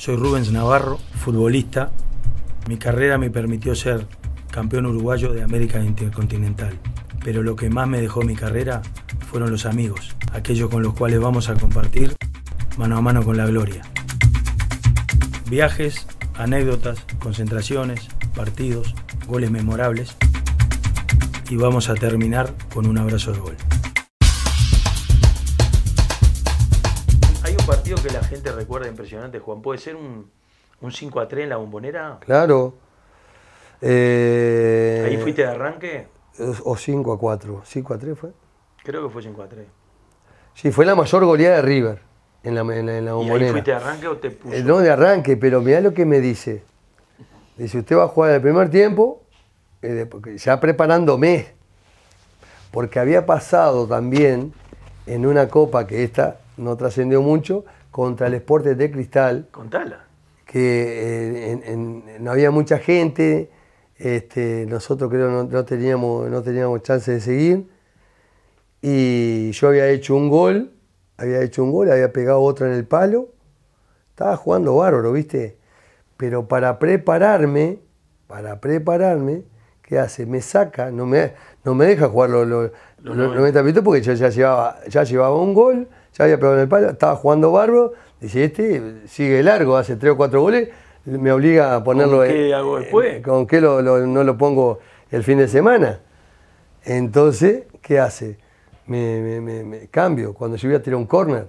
Soy Rubens Navarro, futbolista. Mi carrera me permitió ser campeón uruguayo de América Intercontinental, pero lo que más me dejó mi carrera fueron los amigos, aquellos con los cuales vamos a compartir mano a mano con la gloria. Viajes, anécdotas, concentraciones, partidos, goles memorables y vamos a terminar con un abrazo de gol. partido que la gente recuerda impresionante, Juan. ¿Puede ser un, 5 a 3 en la bombonera? Claro. Eh, ¿Ahí fuiste de arranque? Eh, o 5 a 4. ¿5 a 3 fue? Creo que fue 5 a 3. Sí, fue la mayor goleada de River en la, bombonera. ¿Y ahí fuiste de arranque o te eh, puso? no, de arranque, pero mirá lo que me dice. Dice, usted va a jugar el primer tiempo, ya preparándome. Porque había pasado también en una copa que esta no trascendió mucho, contra el Esporte de Cristal. Contala. Que eh, no había mucha gente, este, nosotros creo no, no, teníamos, no teníamos chance de seguir. Y yo había hecho un gol, había hecho un gol, había pegado otro en el palo. Estaba jugando bárbaro, ¿viste? Pero para prepararme, para prepararme, ¿qué hace? Me saca, no me, no me deja jugar los, 90 minutos porque yo ya llevaba, ya llevaba un gol ya había pegado en el palo, estaba jugando barro, dice, este sigue largo, hace tres o cuatro goles, me obliga a ponerlo... ¿Con qué hago después? ¿Con qué no lo pongo el fin de semana? Entonces, ¿qué hace? Me, me, me, cambio, cuando yo voy a tirar un corner,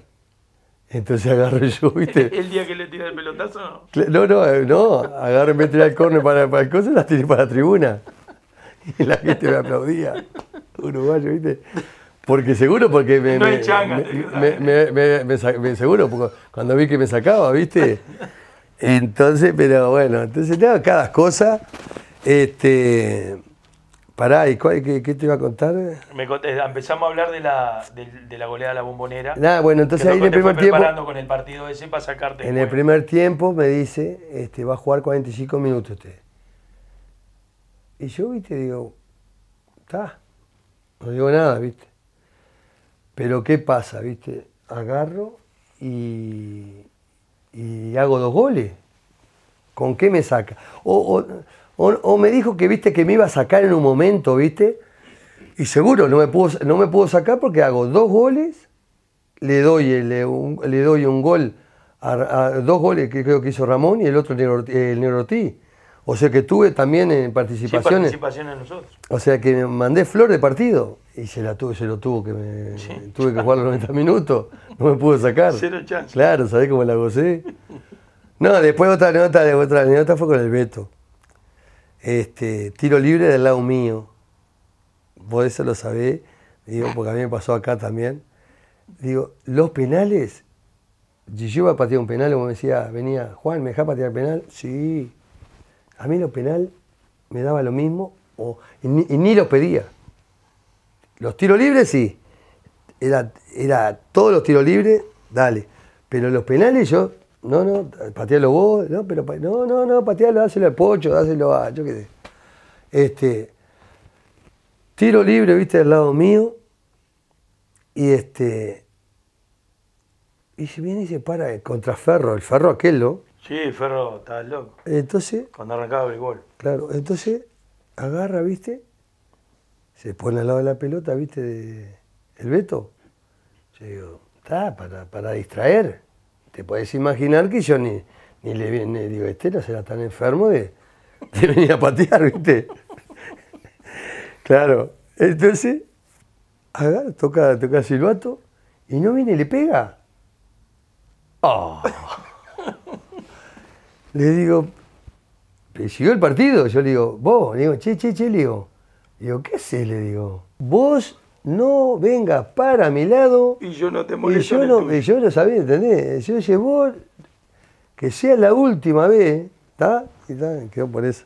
entonces agarro yo, ¿viste? ¿El día que le tiré el pelotazo? No, no, eh, no, agarro y me el corner para, para el coche, la tiré para la tribuna. Y la gente me aplaudía, uruguayo, ¿viste? Porque seguro, porque me. No me, changa, me, seguro, porque cuando vi que me sacaba, ¿viste? Entonces, pero bueno, entonces tengo cada cosa. Este. Pará, ¿y qué, te iba a contar? Eh, empezamos a hablar de la, de, de la goleada a la bombonera. Nada, bueno, entonces ahí en el primer tiempo. preparando con el partido ese para sacarte. En el primer tiempo me dice, este, va a jugar 45 minutos usted. Y yo, viste, digo, está. No digo nada, viste. Pero ¿qué pasa? ¿Viste? Agarro y, hago dos goles. ¿Con qué me saca? O, me dijo que viste que me iba a sacar en un momento, ¿viste? Y seguro, no me pudo, no me sacar porque hago dos goles, le doy, eh, un, le doy un gol, a, dos goles que creo que hizo Ramón y el otro el Neurotí, o sea que tuve también en eh, participaciones. Sí, participaciones nosotros. O sea que me mandé flor de partido y se la tuve, se lo tuvo que me tuve que jugar los 90 minutos, no me pudo sacar. Cero chance. Claro, ¿sabés cómo la gocé? No, después otra nota, otra nota fue con el Beto. Este, tiro libre del lado mío. Vos eso lo sabés, digo, porque a mí me pasó acá también. Digo, los penales, yo iba a patear un penal, como me decía, venía, Juan, ¿me deja patear el penal? Sí a mí lo penal me daba lo mismo o, y, ni, los pedía. Los tiros libres sí. Era, todos los tiros libres, dale. Pero los penales yo, no, no, patealo vos, no, pero no, no, no, patealo, dáselo al pocho, dáselo a, yo qué sé. Este, tiro libre, viste, al lado mío. Y este. Y se viene y se para el contraferro, el ferro aquel, ¿no? Sí, Ferro, estaba loco. Entonces. Cuando arrancaba el gol. Claro, entonces agarra, ¿viste? Se pone al lado de la pelota, ¿viste? De, el Beto. Yo digo, está, para, distraer. Te puedes imaginar que yo ni, le viene, digo, Estela será tan enfermo de, de venir a patear, ¿viste? claro. Entonces, agarra, toca, toca silbato y no viene le pega. ¡Oh! le digo, siguió el partido, yo le digo, vos, le digo, che, che, che, le digo, digo, ¿qué sé Le digo, vos no vengas para mi lado. Y yo no te molesto. Y yo, no, yo sabía, ¿entendés? Yo dije, vos, que sea la última vez, ¿está? Y quedó por eso.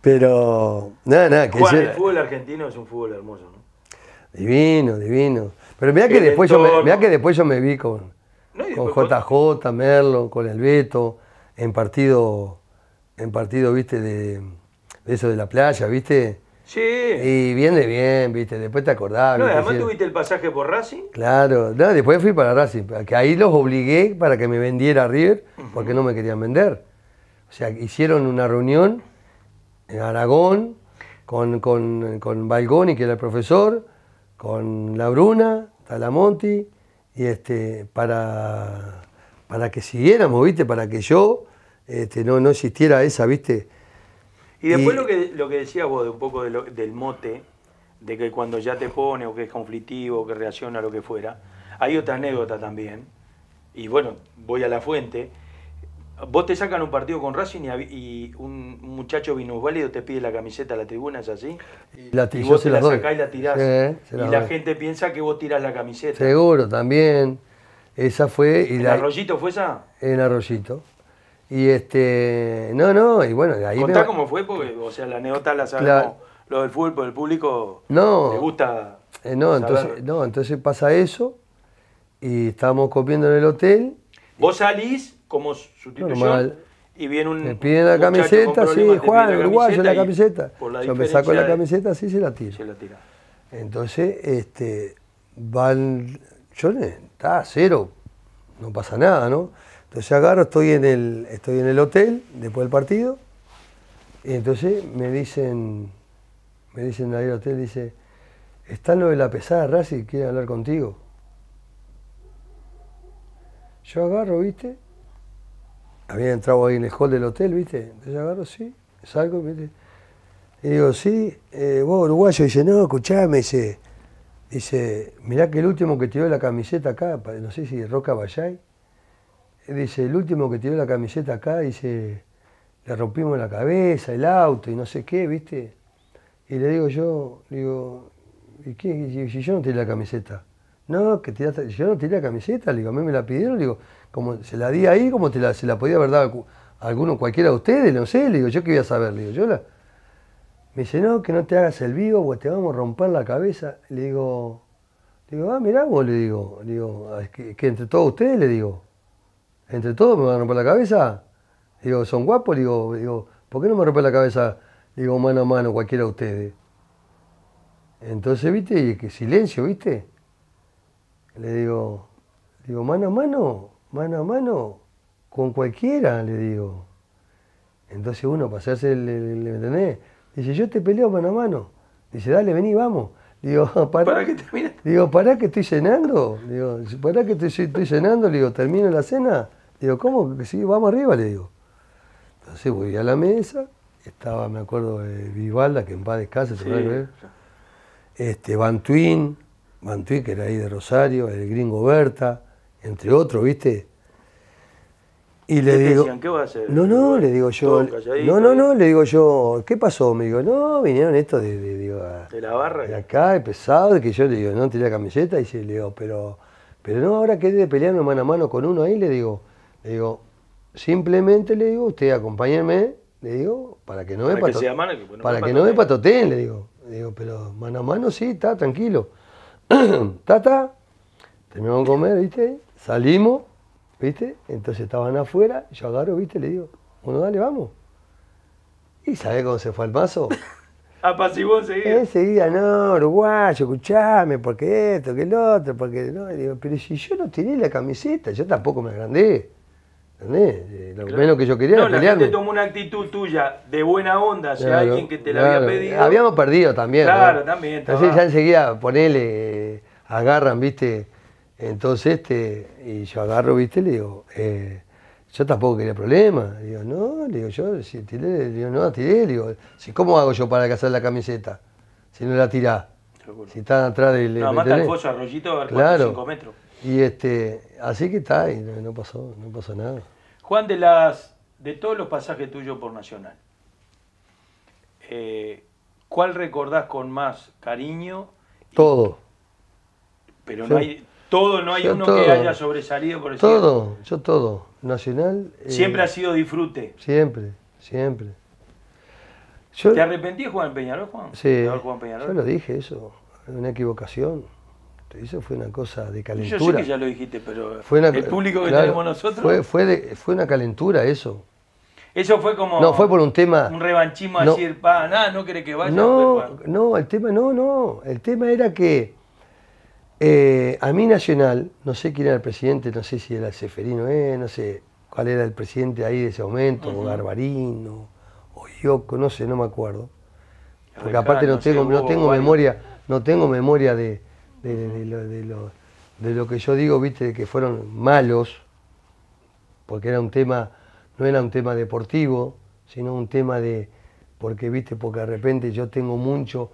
Pero, nada, nada. Que el fútbol argentino es un fútbol hermoso, ¿no? Divino, divino. Pero mirá que, después yo me, que después yo me vi con, con JJ, Merlo, con el Beto, en partido, en partido, viste, de, eso de la playa, viste. Sí. Y bien de bien, viste, después te acordás. No, además tuviste el pasaje por Racing. Claro, después fui para Racing, que ahí los obligué para que me vendiera River, porque no me querían vender. O sea, hicieron una reunión en Aragón con, con, con que era el profesor, con La Bruna, Talamonti, y este, para para que siguiéramos, ¿viste? Para que yo este, no, no existiera esa, ¿viste? Y después Lo, que, lo que decías vos de un poco del mote, de que cuando ya te pone o que es conflictivo, o que reacciona a lo que fuera, hay otra anécdota también, y bueno, voy a la fuente, vos te sacan un partido con Racing y, un muchacho minusválido te pide la camiseta a la tribuna, ¿es así? La y vos te la, la y la tirás. y la gente piensa que vos tirás la camiseta. Seguro, también. Esa fue. Y ¿En Arroyito fue esa? En Arroyito. Y este. No, no, y bueno, de ahí. Contá cómo fue, porque, o sea, la anécdota la sabemos. Lo del fútbol, el público no, le gusta. Eh, no, entonces, no, entonces pasa eso. Y estábamos comiendo en el hotel. Vos salís como sustitución. Normal. Y viene un. Me piden la camiseta, sí, Juan, uruguayo, la camiseta. Yo me saco la camiseta, sí, se la tira Se la tira. Entonces, este, van yo está cero, no pasa nada, ¿no? Entonces agarro, estoy en el, estoy en el hotel después del partido, y entonces me dicen, me dicen ahí al hotel, dice, está lo de la pesada Racing, quiere hablar contigo. Yo agarro, ¿viste? Había entrado ahí en el hall del hotel, ¿viste? Entonces agarro, sí, salgo, ¿viste? Y digo, sí, eh, vos uruguayo, dice, no, escuchame, dice, Dice, mirá que el último que tiró la camiseta acá, no sé si Roca Bayay, dice, el último que tiró la camiseta acá, dice, le rompimos la cabeza, el auto y no sé qué, ¿viste? Y le digo yo, digo, ¿y qué? Si yo no tiré la camiseta. No, que tiraste, yo no tiré la camiseta, le digo, a mí me la pidieron, digo, como se la di ahí, como te se la podía haber dado a alguno, cualquiera de ustedes, no sé, le digo, yo qué voy a saber, digo, yo la, me dice, no, que no te hagas el vivo, pues te vamos a romper la cabeza. Le digo, le digo, ah, mirá vos, le digo, le digo, ah, que, que entre todos ustedes le digo, entre todos me van a romper la cabeza. digo, son guapos, le digo, digo, ¿por qué no me rompen la cabeza? digo, mano a mano, cualquiera de ustedes. Entonces, viste, y que silencio, viste. Le digo, digo, mano a mano, mano a mano, con cualquiera, le digo. Entonces uno, para hacerse, ¿me entendés? Dice, yo te peleo mano a mano. Dice, dale, vení, vamos. Digo, ah, pará, ¿Para que termina? Digo, para que estoy llenando. Digo, pará que estoy, estoy cenando. Le digo, termino la cena. Digo, ¿cómo? Que sí, vamos arriba, le digo. Entonces voy a la mesa. Estaba, me acuerdo, de eh, Vivalda, que en paz descanse, sí. Este, Van Twin, Van Twin, que era ahí de Rosario, el gringo Berta, entre otros, ¿viste? Y le digo, ¿Qué a hacer? No, no, le digo yo. No, no, no, le digo yo, ¿qué pasó? Me digo, no, vinieron estos de, la barra. De acá, de pesado, que yo le digo, no, tenía camiseta y se le digo, pero, pero no, ahora que de pelearme mano a mano con uno ahí, le digo, le digo, simplemente le digo, usted acompáñenme, le digo, para que no para me que Para le digo. digo, pero mano a mano sí, está, tranquilo. Tata, está, terminamos de comer, ¿viste? Salimos ¿Viste? Entonces estaban afuera, yo agarro, ¿viste? Le digo, bueno, dale, vamos. ¿Y sabe cómo se fue al mazo? Apacibó enseguida. Enseguida, no, uruguayo, escuchame, porque esto, que el otro, porque no. digo, pero si yo no tiré la camiseta, yo tampoco me agrandé. ¿Entendés? Eh, lo menos que yo quería no, era pelearme. la gente tomó una actitud tuya de buena onda hacia alguien que te la había pedido. Habíamos perdido también. Claro, también. Entonces ya enseguida, ponele, agarran, viste, entonces, este, y yo agarro, viste, le digo, eh, yo tampoco quería problema. Le digo, no, le digo, yo si tiré, le digo, no, tiré, le digo, si, ¿cómo hago yo para cazar la camiseta? Si no la tirás. Si está atrás del. No, mata el pollo, arroyito a ver claro. 5 metros. Y este, así que está, y no, pasó, no pasó nada. Juan, de las. de todos los pasajes tuyos por Nacional, eh, ¿cuál recordás con más cariño? Todo. Pero no hay todo, no hay uno que haya sobresalido por eso Todo, yo todo. Nacional. Siempre eh, ha sido disfrute. Siempre, siempre. ¿Te arrepentí Juan Juan? Sí. Yo lo dije eso, una equivocación. Eso fue una cosa de calentura. Yo sé que ya lo dijiste, pero fue el público que tenemos nosotros. Fue, fue, una calentura eso. Eso fue como. No, fue por un tema. Un revanchismo a decir, pa, nada, no querés que vaya. No, no, el tema, no, no. El tema era que eh, a mí Nacional, no sé quién era el presidente, no sé si era el Seferino, eh, no sé cuál era el presidente ahí de ese momento, o Garbarino, o Yoko, no sé, no me acuerdo. Porque aparte no, tengo, no tengo memoria, no tengo memoria de, lo, de lo que yo digo, viste, que fueron malos, porque era un tema, no era un tema deportivo, sino un tema de, porque viste, porque de repente yo tengo mucho,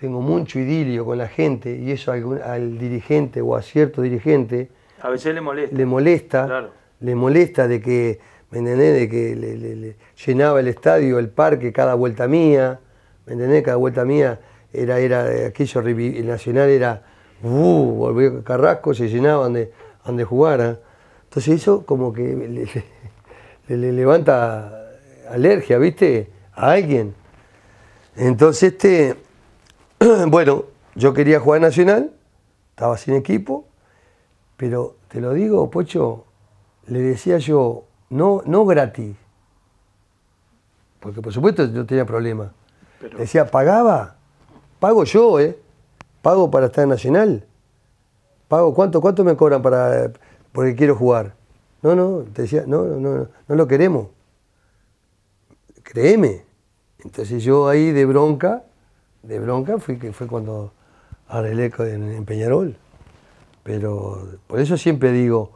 tengo mucho idilio con la gente y eso al, dirigente o a cierto dirigente a veces le molesta le molesta le molesta de que me entendés de que llenaba el estadio el parque cada vuelta mía me entendés cada vuelta mía era era aquello el nacional era uh, volvió Carrasco se llenaba de donde jugara entonces eso como que le levanta alergia viste a alguien entonces este bueno, yo quería jugar Nacional, estaba sin equipo, pero te lo digo, Pocho, le decía yo, no, no gratis, porque por supuesto yo tenía problemas. decía, pagaba, pago yo, ¿eh? Pago para estar en Nacional. Pago, ¿cuánto, cuánto me cobran para, porque quiero jugar? No, no, decía, no, no, no, no lo queremos. Créeme. Entonces yo ahí de bronca de bronca fue, que fue cuando arreglé en, Peñarol. Pero por eso siempre digo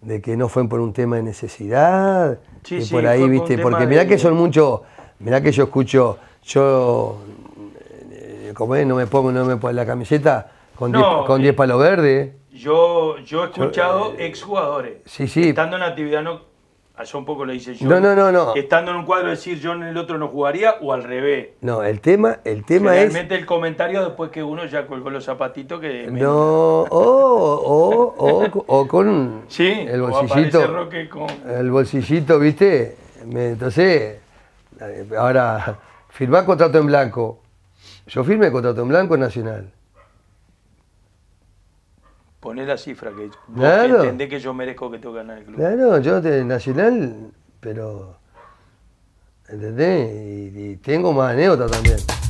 de que no fue por un tema de necesidad, sí, por ahí, viste, porque mirá que son muchos, mirá que yo escucho, yo eh, eh, como no me pongo, no me pongo la camiseta con 10 eh, palos verdes. Yo, yo he escuchado exjugadores. Sí, sí. Estando en actividad no, Allá un poco lo dice yo. No, no, no, no. Estando en un cuadro decir yo en el otro no jugaría o al revés. No, el tema, el tema es. Realmente el comentario después que uno ya colgó los zapatitos que. No, o, o, con el bolsillito. El bolsillito, viste. Entonces, ahora, firmar contrato en blanco. Yo firmé contrato en blanco en Nacional. Poné la cifra que vos entendés que yo merezco que tengo que ganar el club. Claro, yo de Nacional, pero. ¿Entendés? Y, y tengo más anécdotas también.